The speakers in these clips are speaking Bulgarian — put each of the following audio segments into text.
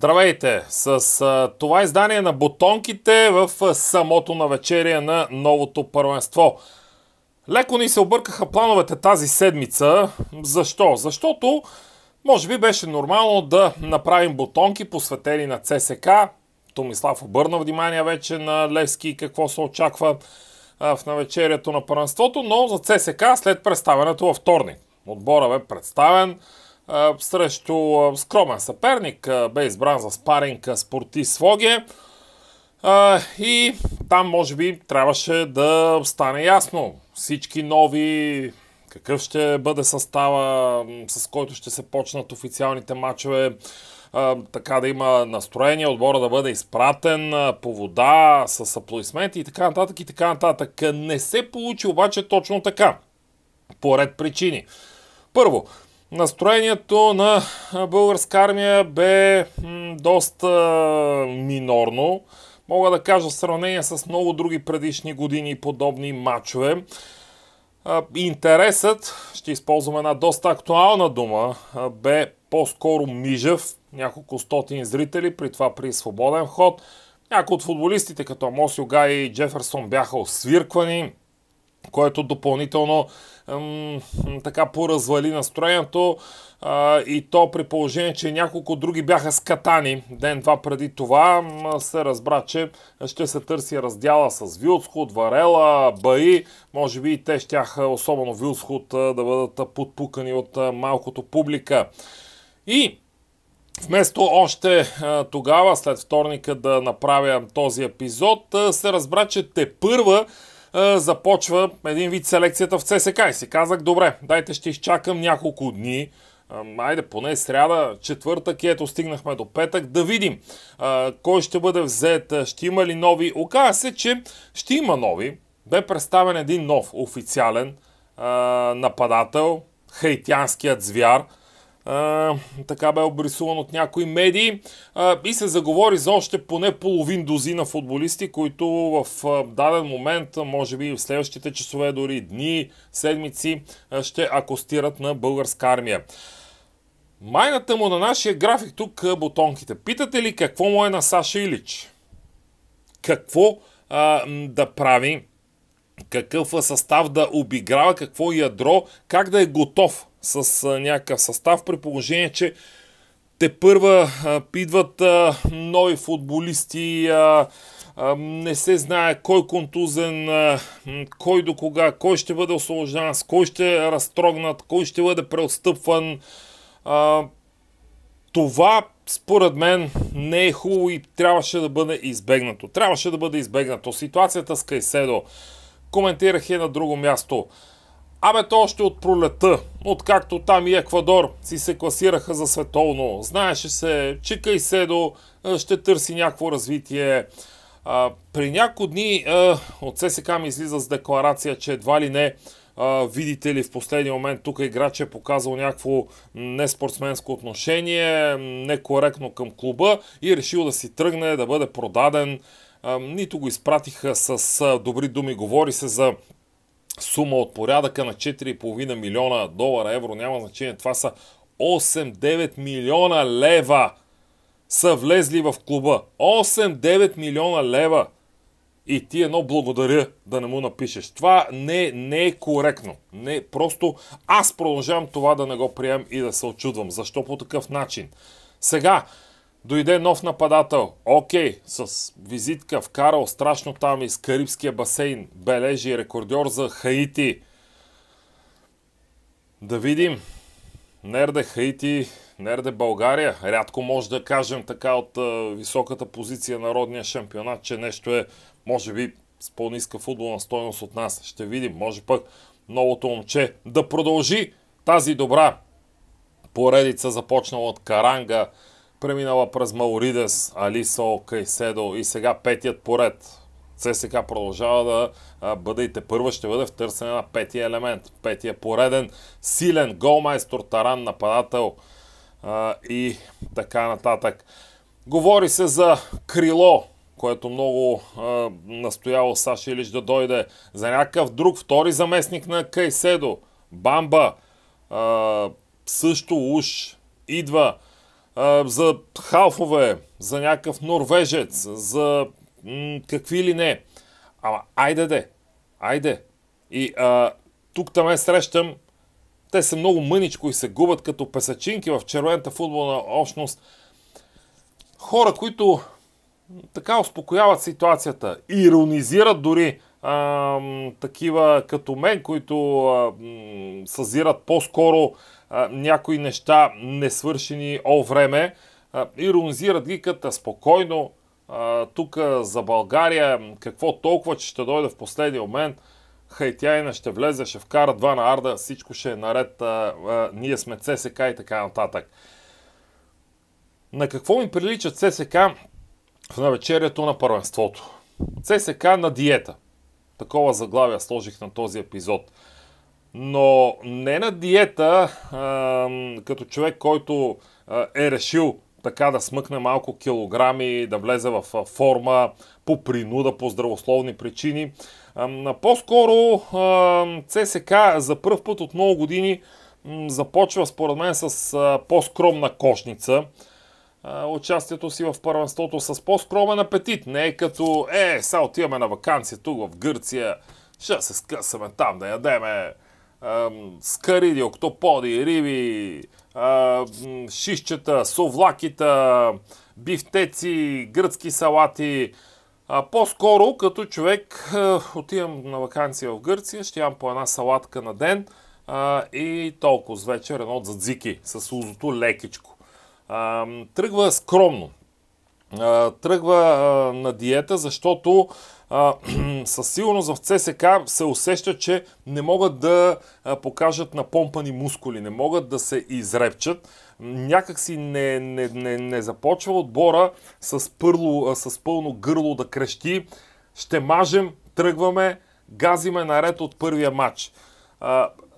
Здравейте! С а, това издание на бутонките в а, самото навечерие на новото първенство. Леко ни се объркаха плановете тази седмица. Защо? Защото може би беше нормално да направим бутонки посветени на ЦСК. Томислав обърна внимание вече на Левски и какво се очаква а, в навечерието на първенството, но за ЦСК след представянето във вторник. Отбора бе представен срещу скромен съперник. Бе избран за спаринг спортист Воге. И там, може би, трябваше да стане ясно. Всички нови, какъв ще бъде състава, с който ще се почнат официалните матчове така да има настроение, отбора да бъде изпратен по вода, с аплодисменти и така нататък и така нататък. Не се получи обаче точно така. По ред причини. Първо, Настроението на българска армия бе доста минорно. Мога да кажа в сравнение с много други предишни години подобни матчове. Интересът, ще използвам една доста актуална дума, бе по-скоро мижев, няколко стотин зрители, при това при свободен ход. Някои от футболистите, като Мосио Гай и Джеферсон, бяха освирквани който допълнително така поразвали настроението и то при положение, че няколко други бяха скатани ден-два преди това, се разбра, че ще се търси раздяла с Вилсхуд, Варела, Баи, може би и те ще особено Вилсхуд, да бъдат подпукани от малкото публика. И Вместо още тогава, след вторника, да направя този епизод, се разбра, че те първа е, започва един вид селекцията в ЦСК и си казах, добре, дайте ще изчакам няколко дни, е, айде поне сряда, четвъртък, ето стигнахме до петък, да видим а, е, кой ще бъде взет, ще има ли нови. Оказва се, че ще има нови. Бе представен един нов официален а, нападател, хаитянският звяр – а, така бе обрисуван от някои медии а, и се заговори за още поне половин дози на футболисти, които в а, даден момент, може би в следващите часове, дори дни, седмици, а, ще акостират на българска армия. Майната му на нашия график тук бутонките. Питате ли какво му е на Саша Илич? Какво а, да прави? Какъв състав да обиграва? Какво ядро? Как да е готов с някакъв състав, при положение, че те първа а, нови футболисти, не се знае кой контузен, кой до кога, кой ще бъде освобождан, с кой ще е разтрогнат, кой ще бъде преотстъпван. Това, според мен, не е хубаво и трябваше да бъде избегнато. Трябваше да бъде избегнато. Ситуацията с Кайседо коментирах и на друго място. Абе, то още от пролета, откакто там и Еквадор си се класираха за световно. Знаеше се, чекай Седо ще търси някакво развитие. А, при няколко дни а, от ССК ми излиза с декларация, че едва ли не а, видите ли в последния момент тук играч е показал някакво неспортсменско отношение, некоректно към клуба и е решил да си тръгне, да бъде продаден. А, нито го изпратиха с добри думи, говори се за сума от порядъка на 4,5 милиона долара, евро, няма значение, това са 8-9 милиона лева са влезли в клуба. 8-9 милиона лева! И ти едно благодаря да не му напишеш. Това не, не е коректно. Не, просто аз продължавам това да не го прием и да се очудвам. Защо по такъв начин? Сега, Дойде нов нападател. Окей, okay, с визитка в Карл, страшно там из е, Карибския басейн. Бележи е рекордьор за Хаити. Да видим. Нерде Хаити, нерде България. Рядко може да кажем така от а, високата позиция на родния шампионат, че нещо е, може би, с по-ниска футболна стойност от нас. Ще видим. Може пък новото момче да продължи тази добра поредица, започнала от Каранга, преминала през Мауридес, Алисо, Кайседо и сега петият поред. ЦСК продължава да бъде и те първа ще бъде в търсене на петия елемент. Петия пореден, силен голмайстор, таран, нападател а, и така нататък. Говори се за крило, което много а, настоява Саша Илиш да дойде. За някакъв друг втори заместник на Кайседо, Бамба, а, също уж идва за халфове, за някакъв норвежец, за м- какви ли не. Ама айде де, айде. И а, тук там е срещам, те са много мъничко и се губят като песачинки в червената футболна общност. Хора, които така успокояват ситуацията, иронизират дори а, такива като мен, които а, съзират по-скоро някои неща несвършени о време, а, иронизират ги като спокойно, тук за България, какво толкова, че ще дойде в последния момент, хайтяйна ще влезе, ще вкара два на Арда, всичко ще е наред, а, а, ние сме ЦСК и така нататък. На какво ми прилича ЦСК в навечерието на първенството? ЦСК на диета – такова заглавие сложих на този епизод. Но не на диета, като човек, който е решил така да смъкне малко килограми, да влезе в форма по принуда, по здравословни причини. по-скоро ЦСК за първ път от много години започва според мен с по-скромна кошница – участието си в първенството с по-скромен апетит. Не е като, е, сега отиваме на вакансия тук в Гърция, ще се скъсаме там да ядеме скариди, октоподи, риби, шишчета, совлакита, бифтеци, гръцки салати. по-скоро, като човек, е, отивам на вакансия в Гърция, ще имам по една салатка на ден – и толкова с вечер едно от задзики с лузото лекичко тръгва скромно. тръгва на диета, защото със сигурност в ЦСК се усеща, че не могат да покажат напомпани мускули, не могат да се изрепчат. си не, не, не, не започва отбора с, пърло, с пълно гърло да крещи. Ще мажем, тръгваме, газиме наред от първия матч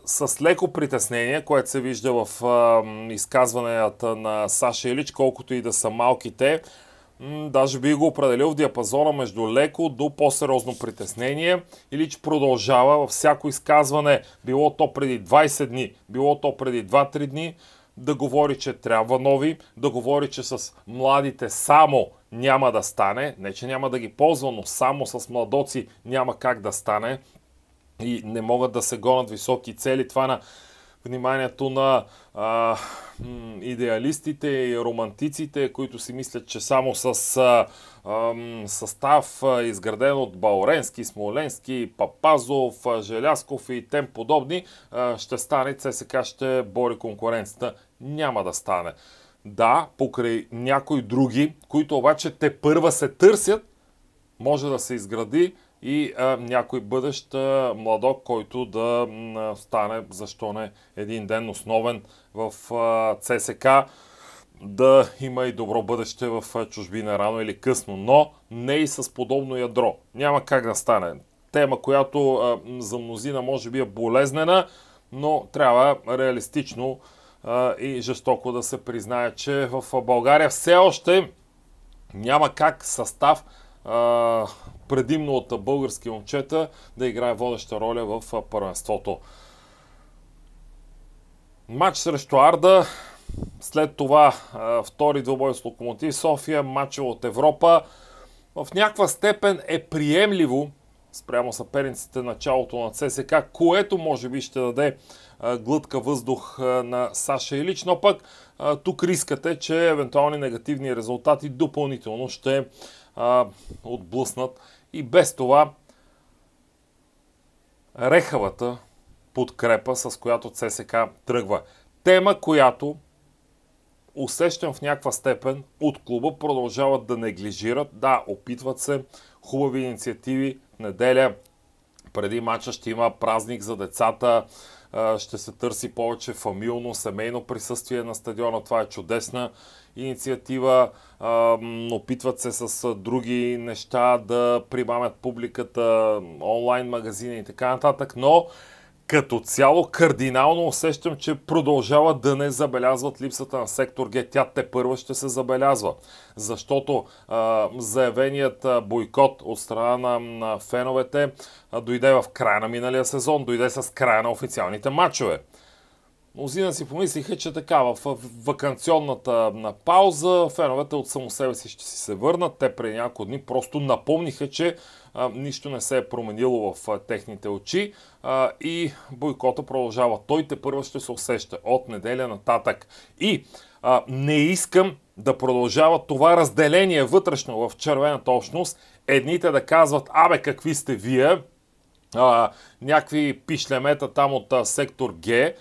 с леко притеснение, което се вижда в а, изказванията на Саша Илич, колкото и да са малките, м- даже би го определил в диапазона между леко до по-сериозно притеснение. Илич продължава във всяко изказване, било то преди 20 дни, било то преди 2-3 дни, да говори, че трябва нови, да говори, че с младите само няма да стане, не че няма да ги ползва, но само с младоци няма как да стане и не могат да се гонат високи цели. Това е на вниманието на а, идеалистите и романтиците, които си мислят, че само с а, а, състав а, изграден от Бауренски, Смоленски, Папазов, Желясков и тем подобни, а, ще стане ЦСКА ще бори конкуренцията. Няма да стане. Да, покрай някои други, които обаче те първа се търсят, може да се изгради и а, някой бъдещ а, младок, който да а, стане, защо не, един ден основен в а, ЦСК да има и добро бъдеще в чужбина рано или късно, но не и с подобно ядро. Няма как да стане. Тема, която а, за мнозина може би е болезнена, но трябва реалистично а, и жестоко да се признае, че в България все още няма как състав а, предимно от български момчета, да играе водеща роля в първенството. Матч срещу Арда, след това втори двобой с Локомотив София, матча от Европа. В някаква степен е приемливо спрямо съперниците началото на ЦСК, което може би ще даде глътка въздух на Саша Илич, но пък тук рискът е, че евентуални негативни резултати допълнително ще отблъснат и без това рехавата подкрепа, с която ЦСК тръгва. Тема, която усещам в някаква степен от клуба продължават да неглижират. Да, опитват се хубави инициативи. Неделя преди матча ще има празник за децата ще се търси повече фамилно, семейно присъствие на стадиона. Това е чудесна инициатива. Опитват се с други неща да прибавят публиката, онлайн магазини и така нататък, но като цяло кардинално усещам, че продължават да не забелязват липсата на сектор Г. Тя те първа ще се забелязва, защото а, заявеният бойкот от страна на, на феновете а, дойде в края на миналия сезон, дойде с края на официалните матчове. Мнозина си помислиха, че така, в вакансионната пауза феновете от само себе си ще си се върнат. Те преди няколко дни просто напомниха, че а, нищо не се е променило в а, техните очи а, и бойкота продължава. Той те първо ще се усеща от неделя нататък. И а, не искам да продължава това разделение вътрешно в червената общност. Едните да казват, абе какви сте вие, а, някакви пишлемета там от а, сектор Г,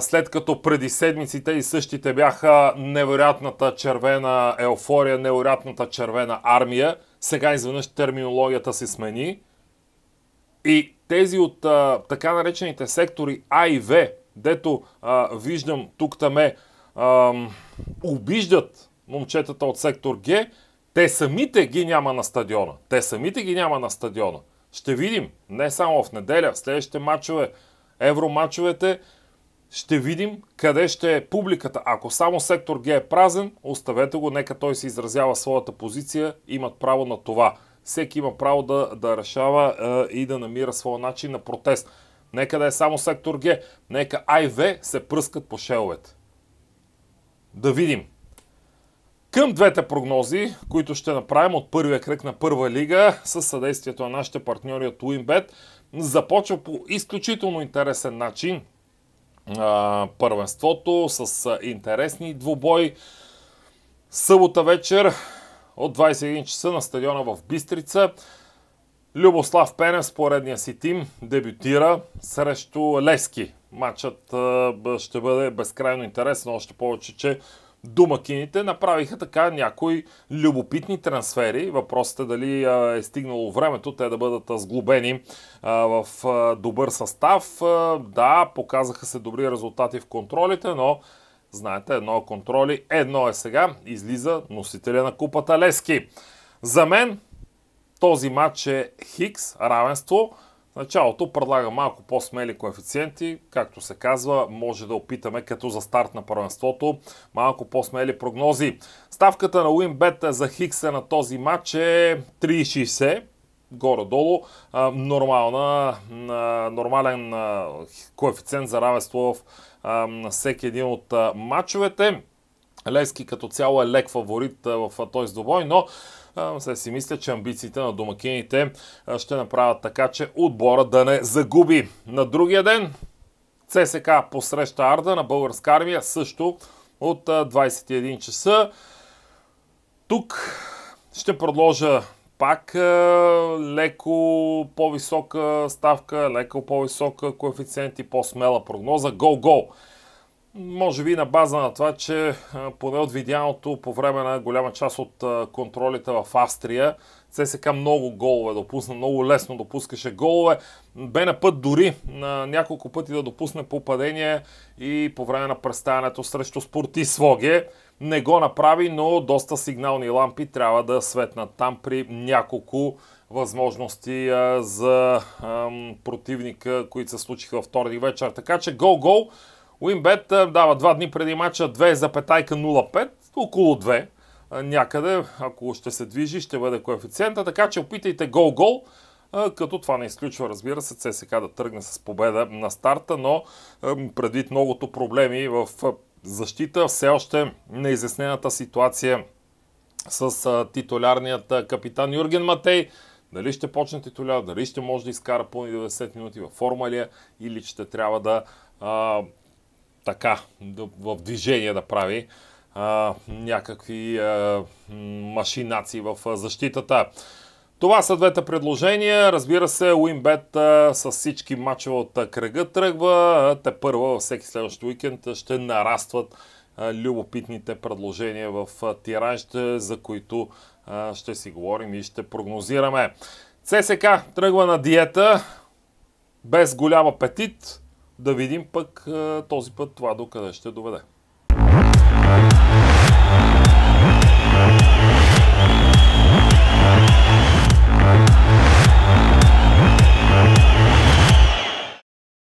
след като преди седмиците и същите бяха невероятната червена еуфория, невероятната червена армия, сега изведнъж терминологията се смени. И тези от а, така наречените сектори А и В, дето а, виждам тук-таме, обиждат момчетата от сектор Г, те самите ги няма на стадиона. Те самите ги няма на стадиона. Ще видим, не само в неделя, в следващите матчове, евромачовете ще видим къде ще е публиката. Ако само сектор Г е празен, оставете го, нека той се изразява своята позиция, имат право на това. Всеки има право да, да решава е, и да намира своя начин на протест. Нека да е само сектор Г, нека А и В се пръскат по шеловете. Да видим. Към двете прогнози, които ще направим от първия кръг на първа лига с съдействието на нашите партньори от Уинбет, започва по изключително интересен начин – първенството с интересни двубой. Събота вечер от 21 часа на стадиона в Бистрица. Любослав Пенев с поредния си тим дебютира срещу Лески. Матчът ще бъде безкрайно интересен, още повече, че домакините направиха така някои любопитни трансфери. Въпросът е дали е стигнало времето те да бъдат сглобени в добър състав. Да, показаха се добри резултати в контролите, но знаете, едно контроли, едно е сега, излиза носителя на купата Лески. За мен този матч е Хикс, равенство – началото предлага малко по-смели коефициенти, както се казва, може да опитаме като за старт на първенството малко по-смели прогнози. Ставката на Уинбет за Хикса е на този матч е 3,60 горе-долу нормална, нормален коефициент за равенство в всеки един от матчовете. Левски като цяло е лек фаворит в този двобой, но се си мисля, че амбициите на домакините ще направят така, че отбора да не загуби. На другия ден ЦСК посреща Арда на българска армия също от 21 часа. Тук ще продължа пак леко по-висока ставка, леко по-висока коефициент и по-смела прогноза. Гол-гол! Може би на база на това, че поне от видяното по време на голяма част от контролите в Австрия, ЦСК много голове допусна, много лесно допускаше голове. Бе на път дори на няколко пъти да допусне попадение и по време на представянето срещу спорти Своге. Не го направи, но доста сигнални лампи трябва да светнат там при няколко възможности за противника, които се случиха във вторник вечер. Така че гол-гол. Уинбет дава два дни преди матча 2,05, около 2 някъде, ако ще се движи, ще бъде коефициента, така че опитайте гол-гол, като това не изключва, разбира се, ЦСК да тръгне с победа на старта, но предвид многото проблеми в защита, все още неизяснената ситуация с титулярният капитан Юрген Матей, дали ще почне титуляр, дали ще може да изкара пълни 90 минути във форма ли е, или ще трябва да така в движение да прави а, някакви а, машинации в защитата. Това са двете предложения. Разбира се, Уинбет с всички матчове от кръга тръгва. Те първо, всеки следващ уикенд ще нарастват любопитните предложения в тиражите, за които ще си говорим и ще прогнозираме. ЦСК тръгва на диета без голям апетит. Да видим пък този път това докъде ще доведе.